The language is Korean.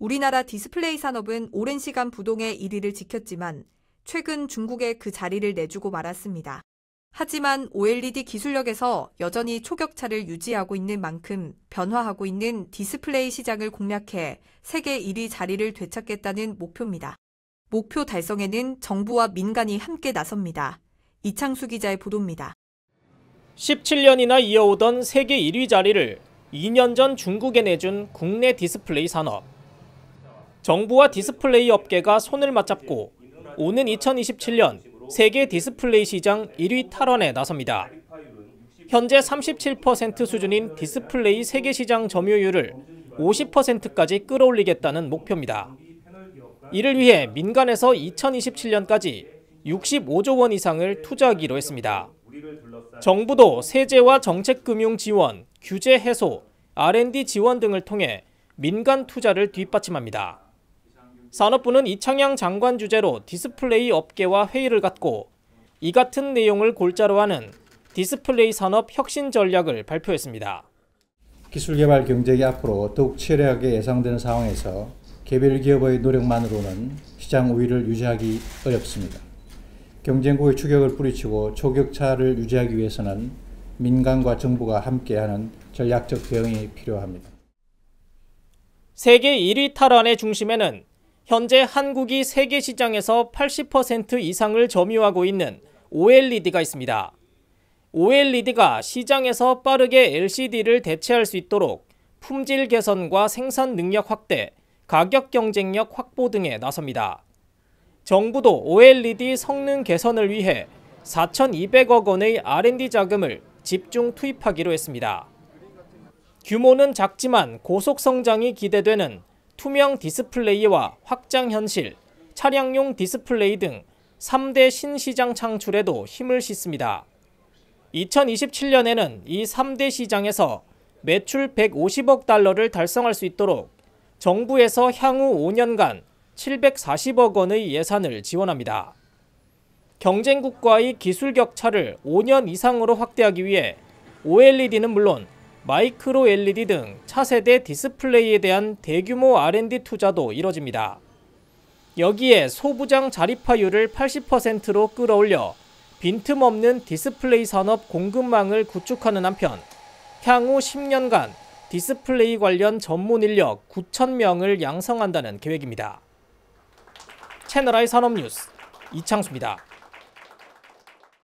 우리나라 디스플레이 산업은 오랜 시간 부동의 1위를 지켰지만 최근 중국에 그 자리를 내주고 말았습니다. 하지만 OLED 기술력에서 여전히 초격차를 유지하고 있는 만큼 변화하고 있는 디스플레이 시장을 공략해 세계 1위 자리를 되찾겠다는 목표입니다. 목표 달성에는 정부와 민간이 함께 나섭니다. 이창수 기자의 보도입니다. 17년이나 이어오던 세계 1위 자리를 2년 전 중국에 내준 국내 디스플레이 산업. 정부와 디스플레이 업계가 손을 맞잡고 오는 2027년 세계 디스플레이 시장 1위 탈환에 나섭니다. 현재 37% 수준인 디스플레이 세계 시장 점유율을 50%까지 끌어올리겠다는 목표입니다. 이를 위해 민간에서 2027년까지 65조 원 이상을 투자하기로 했습니다. 정부도 세제와 정책금융 지원, 규제 해소, R&D 지원 등을 통해 민간 투자를 뒷받침합니다. 산업부는 이창양 장관 주재로 디스플레이 업계와 회의를 갖고 이 같은 내용을 골자로 하는 디스플레이 산업 혁신 전략을 발표했습니다. 기술 개발 경쟁이 앞으로 더욱 치열하게 예상되는 상황에서 개별 기업의 노력만으로는 시장 우위를 유지하기 어렵습니다. 경쟁국의 추격을 뿌리치고 초격차를 유지하기 위해서는 민간과 정부가 함께하는 전략적 대응이 필요합니다. 세계 1위 탈환의 중심에는 현재 한국이 세계 시장에서 80% 이상을 점유하고 있는 OLED가 있습니다. OLED가 시장에서 빠르게 LCD를 대체할 수 있도록 품질 개선과 생산 능력 확대, 가격 경쟁력 확보 등에 나섭니다. 정부도 OLED 성능 개선을 위해 4,200억 원의 R&D 자금을 집중 투입하기로 했습니다. 규모는 작지만 고속 성장이 기대되는 투명 디스플레이와 확장 현실, 차량용 디스플레이 등 3대 신시장 창출에도 힘을 싣습니다. 2027년에는 이 3대 시장에서 매출 150억 달러를 달성할 수 있도록 정부에서 향후 5년간 740억 원의 예산을 지원합니다. 경쟁국과의 기술 격차를 5년 이상으로 확대하기 위해 OLED는 물론 마이크로 LED 등 차세대 디스플레이에 대한 대규모 R&D 투자도 이뤄집니다. 여기에 소부장 자립화율을 80%로 끌어올려 빈틈없는 디스플레이 산업 공급망을 구축하는 한편 향후 10년간 디스플레이 관련 전문 인력 9,000명을 양성한다는 계획입니다. 채널아이 산업뉴스 이창수입니다.